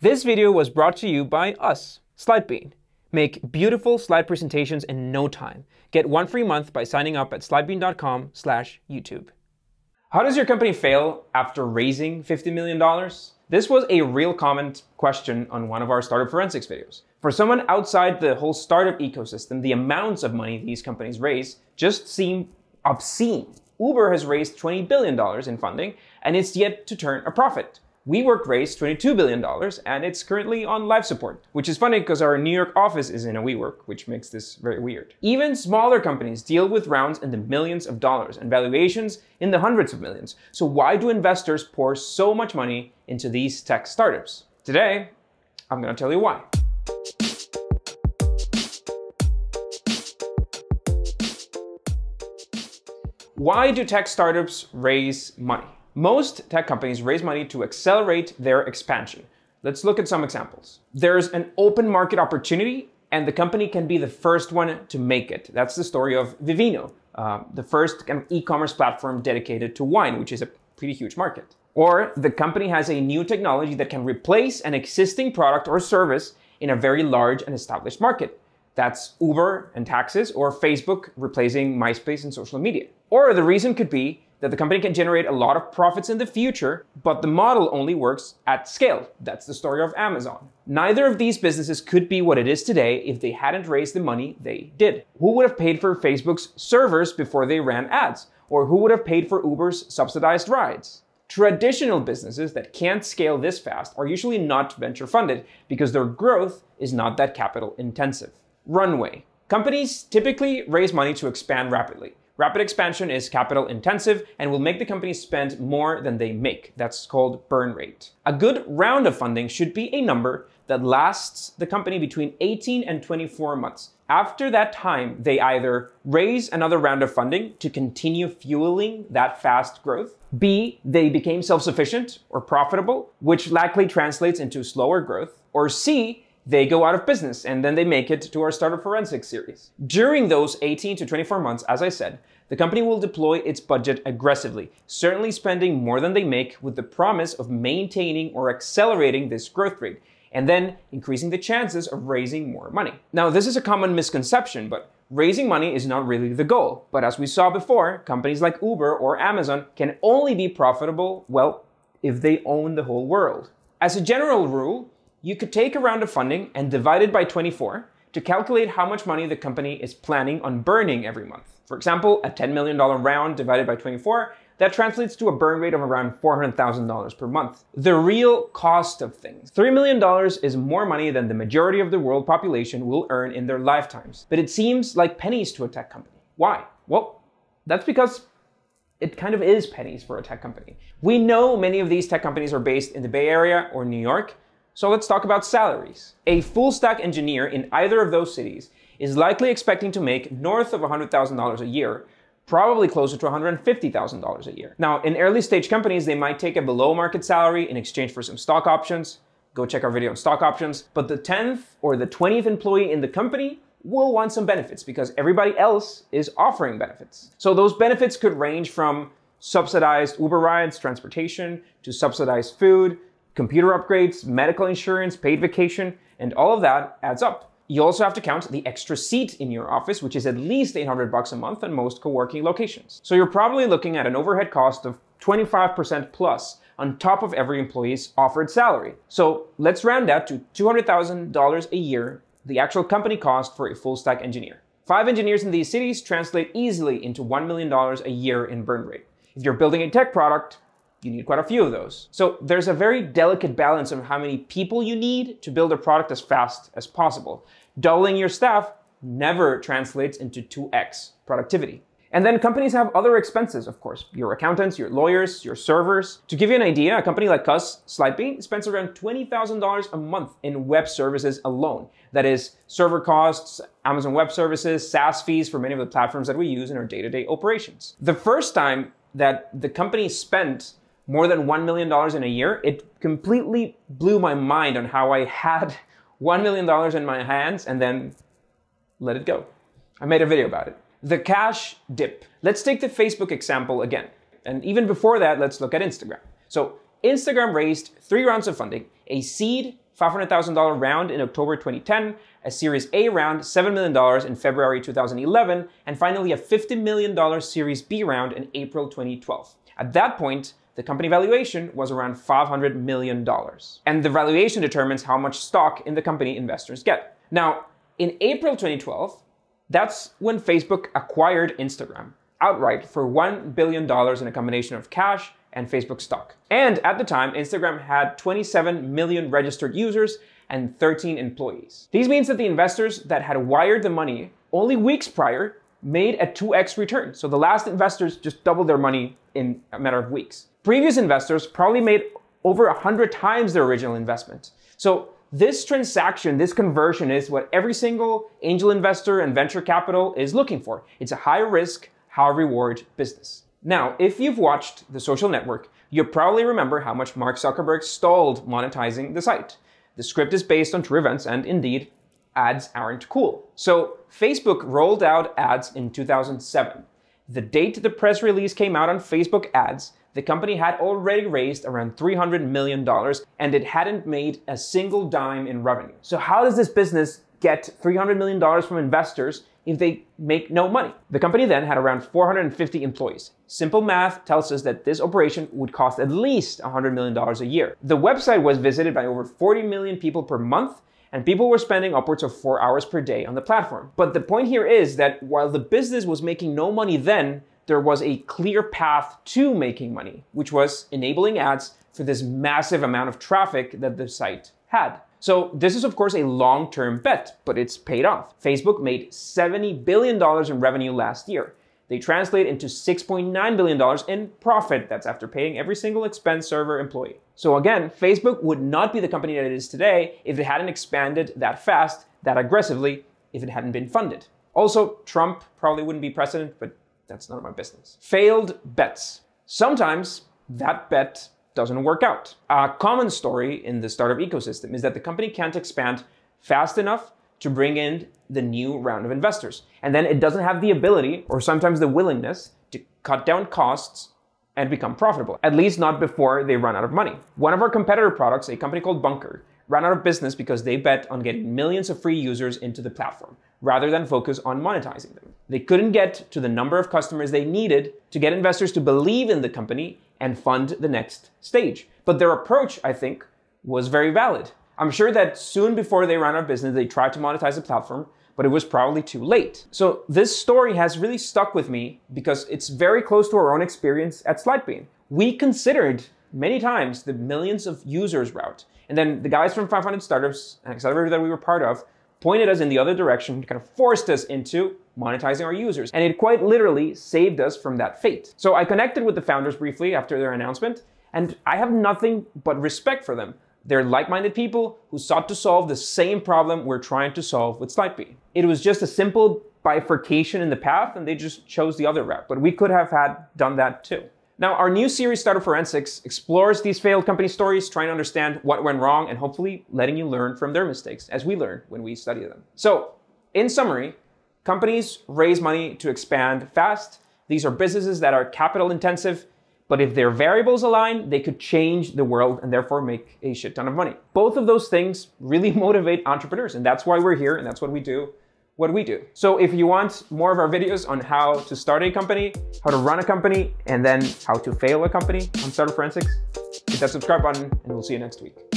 This video was brought to you by us, Slidebean. Make beautiful slide presentations in no time. Get one free month by signing up at slidebean.com slash YouTube. How does your company fail after raising $50 million? This was a real comment question on one of our startup forensics videos. For someone outside the whole startup ecosystem, the amounts of money these companies raise just seem obscene. Uber has raised $20 billion in funding, and it's yet to turn a profit. WeWork raised $22 billion and it's currently on life support, which is funny because our New York office is in a WeWork, which makes this very weird. Even smaller companies deal with rounds in the millions of dollars and valuations in the hundreds of millions. So why do investors pour so much money into these tech startups? Today, I'm gonna tell you why. Why do tech startups raise money? Most tech companies raise money to accelerate their expansion. Let's look at some examples. There's an open market opportunity, and the company can be the first one to make it. That's the story of Vivino, uh, the first kind of e-commerce platform dedicated to wine, which is a pretty huge market. Or the company has a new technology that can replace an existing product or service in a very large and established market. That's Uber and taxes, or Facebook replacing MySpace and social media. Or the reason could be that the company can generate a lot of profits in the future, but the model only works at scale. That's the story of Amazon. Neither of these businesses could be what it is today if they hadn't raised the money they did. Who would have paid for Facebook's servers before they ran ads? Or who would have paid for Uber's subsidized rides? Traditional businesses that can't scale this fast are usually not venture funded because their growth is not that capital intensive. Runway. Companies typically raise money to expand rapidly. Rapid expansion is capital intensive and will make the company spend more than they make. That's called burn rate. A good round of funding should be a number that lasts the company between 18 and 24 months. After that time, they either raise another round of funding to continue fueling that fast growth, B, they became self sufficient or profitable, which likely translates into slower growth, or C, they go out of business and then they make it to our startup forensics series. During those 18 to 24 months, as I said, the company will deploy its budget aggressively, certainly spending more than they make with the promise of maintaining or accelerating this growth rate and then increasing the chances of raising more money. Now, this is a common misconception, but raising money is not really the goal. But as we saw before, companies like Uber or Amazon can only be profitable, well, if they own the whole world. As a general rule, you could take a round of funding and divide it by 24 to calculate how much money the company is planning on burning every month. For example, a $10 million round divided by 24, that translates to a burn rate of around $400,000 per month. The real cost of things. $3 million is more money than the majority of the world population will earn in their lifetimes, but it seems like pennies to a tech company. Why? Well, that's because it kind of is pennies for a tech company. We know many of these tech companies are based in the Bay Area or New York, so let's talk about salaries. A full stack engineer in either of those cities is likely expecting to make north of $100,000 a year, probably closer to $150,000 a year. Now, in early stage companies, they might take a below market salary in exchange for some stock options. Go check our video on stock options. But the 10th or the 20th employee in the company will want some benefits because everybody else is offering benefits. So those benefits could range from subsidized Uber rides, transportation, to subsidized food, Computer upgrades, medical insurance, paid vacation, and all of that adds up. You also have to count the extra seat in your office, which is at least 800 bucks a month in most co-working locations. So you're probably looking at an overhead cost of 25% plus on top of every employee's offered salary. So let's round that to $200,000 a year, the actual company cost for a full stack engineer. Five engineers in these cities translate easily into $1 million a year in burn rate. If you're building a tech product, you need quite a few of those. So there's a very delicate balance of how many people you need to build a product as fast as possible. Doubling your staff never translates into 2x productivity. And then companies have other expenses, of course, your accountants, your lawyers, your servers. To give you an idea, a company like us, Slidebean, spends around $20,000 a month in web services alone. That is server costs, Amazon Web Services, SaaS fees for many of the platforms that we use in our day-to-day -day operations. The first time that the company spent more than $1 million in a year, it completely blew my mind on how I had $1 million in my hands and then let it go. I made a video about it. The cash dip. Let's take the Facebook example again. And even before that, let's look at Instagram. So Instagram raised three rounds of funding, a seed $500,000 round in October 2010, a Series A round $7 million in February 2011, and finally a $50 million Series B round in April 2012. At that point, the company valuation was around $500 million. And the valuation determines how much stock in the company investors get. Now, in April 2012, that's when Facebook acquired Instagram outright for $1 billion in a combination of cash and Facebook stock. And at the time, Instagram had 27 million registered users and 13 employees. These means that the investors that had wired the money only weeks prior made a 2x return. So the last investors just doubled their money in a matter of weeks. Previous investors probably made over 100 times their original investment. So this transaction, this conversion is what every single angel investor and venture capital is looking for. It's a high risk, high reward business. Now, if you've watched The Social Network, you probably remember how much Mark Zuckerberg stalled monetizing the site. The script is based on true events and indeed, ads aren't cool. So Facebook rolled out ads in 2007. The date the press release came out on Facebook ads, the company had already raised around $300 million and it hadn't made a single dime in revenue. So, how does this business get $300 million from investors if they make no money? The company then had around 450 employees. Simple math tells us that this operation would cost at least $100 million a year. The website was visited by over 40 million people per month and people were spending upwards of four hours per day on the platform. But the point here is that while the business was making no money then, there was a clear path to making money, which was enabling ads for this massive amount of traffic that the site had. So this is of course a long-term bet, but it's paid off. Facebook made $70 billion in revenue last year. They translate into $6.9 billion in profit. That's after paying every single expense server employee. So again, Facebook would not be the company that it is today if it hadn't expanded that fast, that aggressively, if it hadn't been funded. Also, Trump probably wouldn't be president, but that's none of my business. Failed bets. Sometimes that bet doesn't work out. A common story in the startup ecosystem is that the company can't expand fast enough to bring in the new round of investors. And then it doesn't have the ability or sometimes the willingness to cut down costs and become profitable, at least not before they run out of money. One of our competitor products, a company called Bunker, ran out of business because they bet on getting millions of free users into the platform rather than focus on monetizing them. They couldn't get to the number of customers they needed to get investors to believe in the company and fund the next stage. But their approach, I think, was very valid. I'm sure that soon before they ran out of business, they tried to monetize the platform, but it was probably too late. So this story has really stuck with me because it's very close to our own experience at Slidebean. We considered many times the millions of users route. And then the guys from 500 Startups, accelerator that we were part of, pointed us in the other direction, kind of forced us into monetizing our users. And it quite literally saved us from that fate. So I connected with the founders briefly after their announcement, and I have nothing but respect for them. They're like-minded people who sought to solve the same problem we're trying to solve with SlightB. It was just a simple bifurcation in the path and they just chose the other route, but we could have had done that too. Now, our new series, Startup Forensics, explores these failed company stories, trying to understand what went wrong and hopefully letting you learn from their mistakes as we learn when we study them. So, in summary, companies raise money to expand fast. These are businesses that are capital intensive but if their variables align, they could change the world and therefore make a shit ton of money. Both of those things really motivate entrepreneurs, and that's why we're here and that's what we do. What we do. So, if you want more of our videos on how to start a company, how to run a company, and then how to fail a company on Startup Forensics, hit that subscribe button, and we'll see you next week.